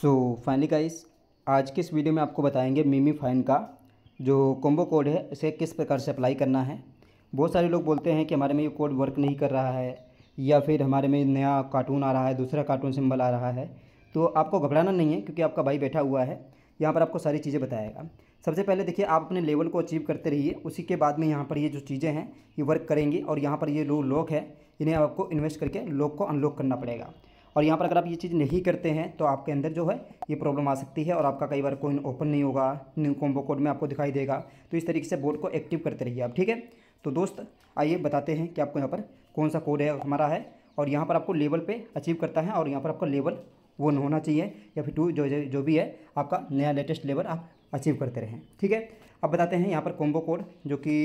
so finally guys आज के इस वीडियो में आपको बताएंगे मिमी फाइन का जो कॉम्बो कोड है उसे किस प्रकार से अप्लाई करना है बहुत सारे लोग बोलते हैं कि हमारे में ये कोड वर्क नहीं कर रहा है या फिर हमारे में नया कार्टून आ रहा है दूसरा कार्टून सिंबल आ रहा है तो आपको घबराना नहीं है क्योंकि आपका भाई बैठा हुआ है यहाँ पर आपको सारी चीज़ें बताएगा सबसे पहले देखिए आप अपने लेवल को अचीव करते रहिए उसी के बाद में यहाँ पर ये जो चीज़ें हैं ये वर्क करेंगी और यहाँ पर ये लो लॉक है इन्हें आपको इन्वेस्ट करके लॉक को अनलॉक करना पड़ेगा और यहाँ पर अगर आप ये चीज़ नहीं करते हैं तो आपके अंदर जो है ये प्रॉब्लम आ सकती है और आपका कई बार कोइन ओपन नहीं होगा न्यू कॉम्बो कोड में आपको दिखाई देगा तो इस तरीके से बोर्ड को एक्टिव करते रहिए आप ठीक है तो दोस्त आइए बताते हैं कि आपको यहाँ पर कौन सा कोड है हमारा है और यहाँ पर आपको लेवल पर अचीव करता है और यहाँ पर आपका लेवल वन होना चाहिए या फिर टू जो जो भी है आपका नया लेटेस्ट लेवल आप अचीव करते रहें ठीक है अब बताते हैं यहाँ पर कॉम्बो कोड जो कि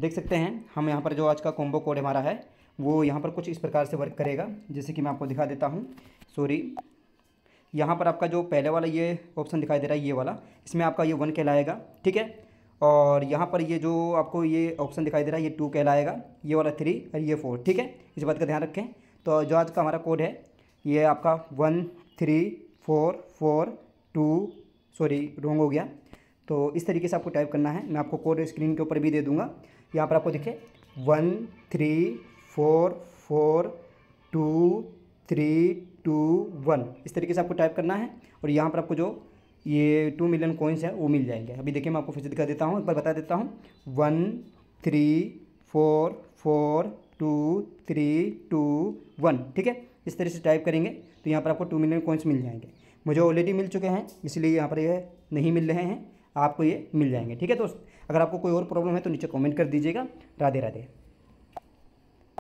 देख सकते हैं हम यहाँ पर जो आज का कॉम्बो कोड हमारा है वो यहाँ पर कुछ इस प्रकार से वर्क करेगा जैसे कि मैं आपको दिखा देता हूँ सॉरी यहाँ पर आपका जो पहले वाला ये ऑप्शन दिखाई दे रहा है ये वाला इसमें आपका ये वन कहलाएगा ठीक है और यहाँ पर ये जो आपको ये ऑप्शन दिखाई दे रहा है ये टू कहलाएगा ये वाला थ्री और ये फोर ठीक है इस बात का ध्यान रखें तो जो आज का हमारा कोड है ये आपका one three four four two sorry wrong हो गया तो इस तरीके से आपको टाइप करना है मैं आपको कोड स्क्रीन के ऊपर भी दे दूँगा यहाँ पर आपको देखिए one three four four two three two one इस तरीके से आपको टाइप करना है और यहाँ पर आपको जो ये टू मिलियन कोइंस है वो मिल जाएंगे अभी देखिए मैं आपको फिर से दिखा देता हूँ एक बार बता देता हूँ one three four four two three two one ठीक है इस तरह से टाइप करेंगे तो यहाँ पर आपको टू मिलियन कोइंस मिल जाएंगे मुझे ऑलरेडी मिल चुके हैं इसलिए यहाँ पर यह नहीं मिल रहे हैं आपको ये मिल जाएंगे ठीक है दोस्त अगर आपको कोई और प्रॉब्लम है तो नीचे कमेंट कर दीजिएगा राधे राधे